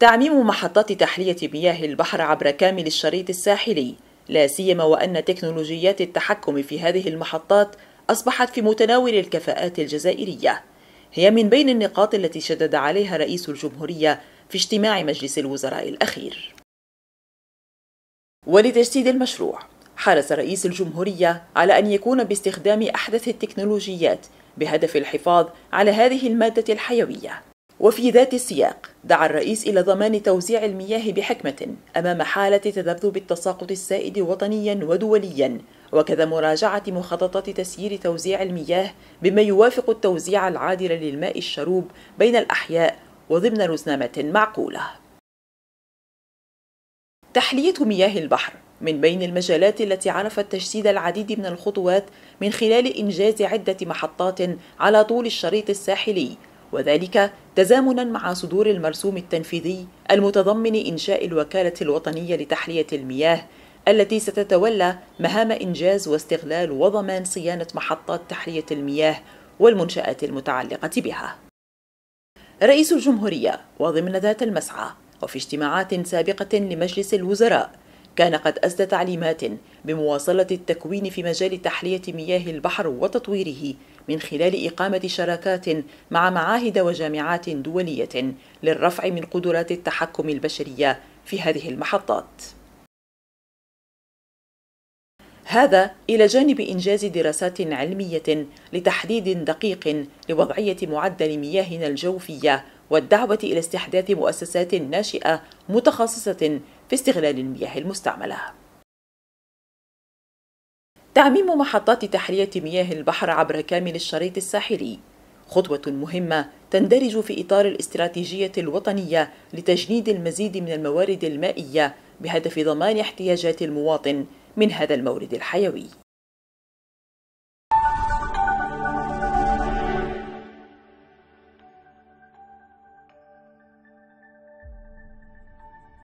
تعميم محطات تحلية مياه البحر عبر كامل الشريط الساحلي لا سيما وأن تكنولوجيات التحكم في هذه المحطات أصبحت في متناول الكفاءات الجزائرية هي من بين النقاط التي شدد عليها رئيس الجمهورية في اجتماع مجلس الوزراء الأخير ولتجسيد المشروع حرص رئيس الجمهورية على أن يكون باستخدام أحدث التكنولوجيات بهدف الحفاظ على هذه المادة الحيوية وفي ذات السياق دعا الرئيس إلى ضمان توزيع المياه بحكمة أمام حالة تذبذب التساقط السائد وطنيا ودوليا وكذا مراجعة مخططات تسيير توزيع المياه بما يوافق التوزيع العادل للماء الشروب بين الأحياء وضمن رزنامة معقولة تحلية مياه البحر من بين المجالات التي عرفت تجسيد العديد من الخطوات من خلال إنجاز عدة محطات على طول الشريط الساحلي وذلك تزامنا مع صدور المرسوم التنفيذي المتضمن إنشاء الوكالة الوطنية لتحلية المياه التي ستتولى مهام إنجاز واستغلال وضمان صيانة محطات تحلية المياه والمنشآت المتعلقة بها. رئيس الجمهورية وضمن ذات المسعى وفي اجتماعات سابقة لمجلس الوزراء كان قد أسدى تعليمات بمواصلة التكوين في مجال تحلية مياه البحر وتطويره من خلال إقامة شراكات مع معاهد وجامعات دولية للرفع من قدرات التحكم البشرية في هذه المحطات. هذا إلى جانب إنجاز دراسات علمية لتحديد دقيق لوضعية معدل مياهنا الجوفية والدعوة إلى استحداث مؤسسات ناشئة متخصصة في استغلال المياه المستعملة. تعميم محطات تحلية مياه البحر عبر كامل الشريط الساحلي خطوة مهمة تندرج في إطار الاستراتيجية الوطنية لتجنيد المزيد من الموارد المائية بهدف ضمان احتياجات المواطن من هذا المورد الحيوي